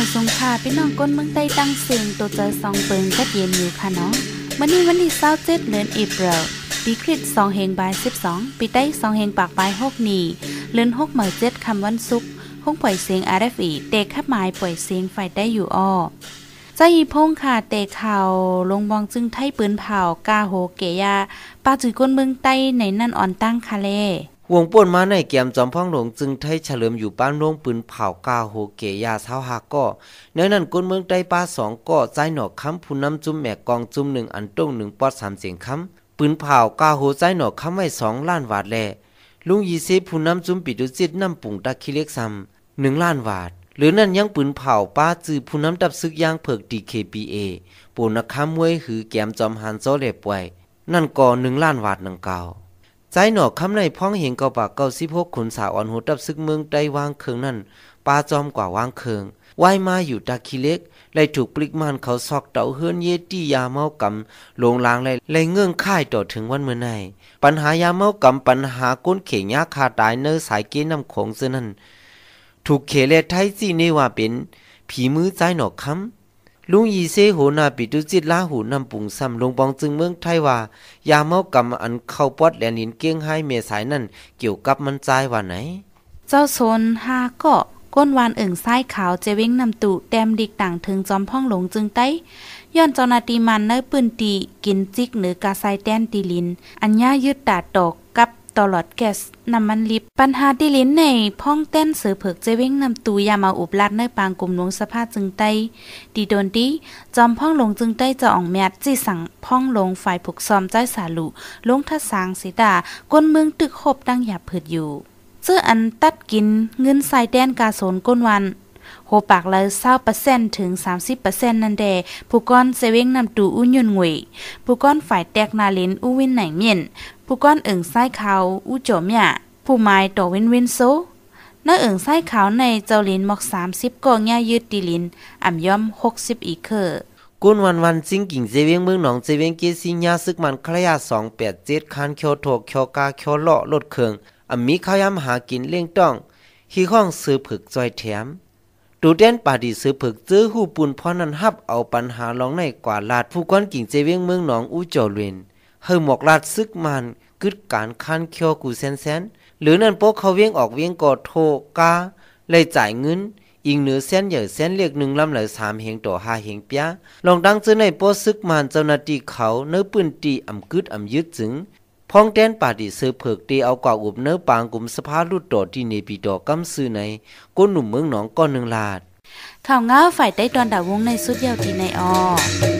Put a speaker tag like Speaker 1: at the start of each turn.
Speaker 1: าสงขาพี่น้องก้นเมืองใต้ตั้งเสียงตัวเจอซองเปิงก็เย็นอยู่ค่ะเนาะมันนี้วันที่เศร้าเจ็ดเดือนเอปริลปีคริสสองเฮงบายสิบสองปีใต้สองเฮงปากปลายหกนีเลือนหกเหมาเจ็ดคำวันซุกห้องปล่อยเสียงอาร์เฟีเตะขับหมายปล่อยเสียงไฟได้อยู่อ้อใจพงค่ะเตะเข่าลงบองจึงไทยปืนเผากาโหเกยาปาจือก้นเมืองใต้ในนั่นอ่อนตั้งคาเล
Speaker 2: วงป่นมาในเกียมจอมพ่องหลงจึงไทยเฉลิมอยู่ป้านร่วงปืนเผากาโหเกยาเท้าหากอเนื้อนั่นก้นเมืองใต้ป้าสองกอใจหนอกค้ำ ผู้น้ำจุ่มแม่กองจุ่มหนึ่งอันต้งหนึ่งปอดสามเสียงค้ำ ปืนเผากาโหใจหนอกค้ำไว้สองล้านวาทแลลุงยีเซผู้น้ำจุ่มปิดดุจิตน้ำปุ่งตะคิเล็กซ้ำหนึ่งล้านวาทหรือนั่นยังปืนเผาป้าจือผู้น้ำดับซึกยางเผิกดีเคปีเอปูนักค้ำมวยหือแกมจอมหันโซเล็บ่วยนั่นก่อหนึ่งล้านวาทหนึ่งเก่าใจหนอกคำในพ้องเห็นเกาปากเกาสิพกขุนสาวอ่อนหูตับซึกเมืองได้วางเคืองนั่นปลาจอมกว่าวางเคืองว่ายมาอยู่ตาคีเล็กไล่ถูกปลิกมันเขาซอกเต่าเฮือนเยตี้ยาเมากำลงลางไลไลเงื่องค่ายต่อถึงวันเมื่อไนปัญหายาเมากำปัญหาก้นเข่งยาคาตายเนื้อสายเกน้ำของเสนั่น ถูกเขเลไทยจีเนว่าเป็น ผีมือใจหนอกคำลุงยีเซโหนาปิดูจิตลาหูนำปุ่งซ้ำลงบองจึงเมืองไทยว่ายาเมากำอันเข้าปอดแลนินเกี้งให้เมสายนั่นเกี่ยวกับมันใจว่าไหน
Speaker 1: เจ้าโซนฮาก็ก้นวานเอิ่งไส้ขาวเจวิ้งนำตุแดมดิกต่างถึงจอมพ่องหลงจึงไต้ย้อนจ้นาตีมันเนื้อปืนตีกินจิกหรือกาไซแตนตีลิน อัญญายึดดาดตกตลอดแก๊สน้ำมันลิบปัญหาดิลินในพ่องเต้นเสือเผือกเจวิ่งนำตูยามาอุบลัดในปางกลุ่มหลวงสภาพจึงไต้ดีโดนดีจอมพ่องลงจึงไต้จะอ่องแมดจีสั่งพ่องลงฝ่ายผูกซอมใจสาลุ ลงทัศสางสีดาก้นเมืองตึกคบดังหยาบผืดอยู่เสื้ออันตัดกินเงินสายแดนกาโซนก้นวันโฮปากเลาเเปอร์ะ20%ถึงสสามิบเเปอร์ซ็นั่นเดผู้ก้อนเซเว่งนำตูอุ้นยุนงวยผู้ก้อนฝ่ายแตกนาลินอู้วินไหนเมียนผู้ก้อนเอิงไส้เขาอู้โจมหยาผู้ไม้ตอเว้นเว้นโซน้าเอิงไส้ขาในเจ้าลินหมอกิบกองย่ยืดตีลินอ่ำย่อม
Speaker 2: หกสิบอีกเคอกุ้นวันวันซิงกิ่งเจเวียงเมืองหนองเจเวียงเกซิยาซึกมันคลายาจ็ดคันเคียวโถเคียวกาเคียวเลาะลดเครื่องอ่ำมีข้าวยำหากินเลี้ยงต้องฮีข้องซื้อผึกจอยแถมดูเด่นปาดีซื้อเผิกซื้อหูปุ่นพอนันฮับเอาปัญหาลองในกว่าลาดผู้ก้อนกิ่งเจวิยงเมืองหนองอู้จ่อเรนเฮอหมอกลาดซึกมันกึดการคันเคียวกูเซนเซนหรือนั่นโป๊กเขาเวียงออกเวียงกอดโทกาเลยจ่ายเงิน อิงเหนือเส้นใหญ่เส้นเรียกหนึ่งลำหลายสามเหงต่อห้าเหงเปียลองดังซื้อในโป๊ซึกมันเจ้าหน้าที่เขาเนื้อปืนตีอ่ำกึดอ่ำยึดจึงพองแดนปาดิเซอเผิกตีเอากว่าอุบเนื้อปางกลุ่มสภาลุดต่อที่เนปีดอกกํซื้อในก้นหนุ่มเมืองหนองก้อนหนึ่งลาด
Speaker 1: ข่าวง้าฝ่ายใต้ตอนดาวงในสุดเยาวทีในออ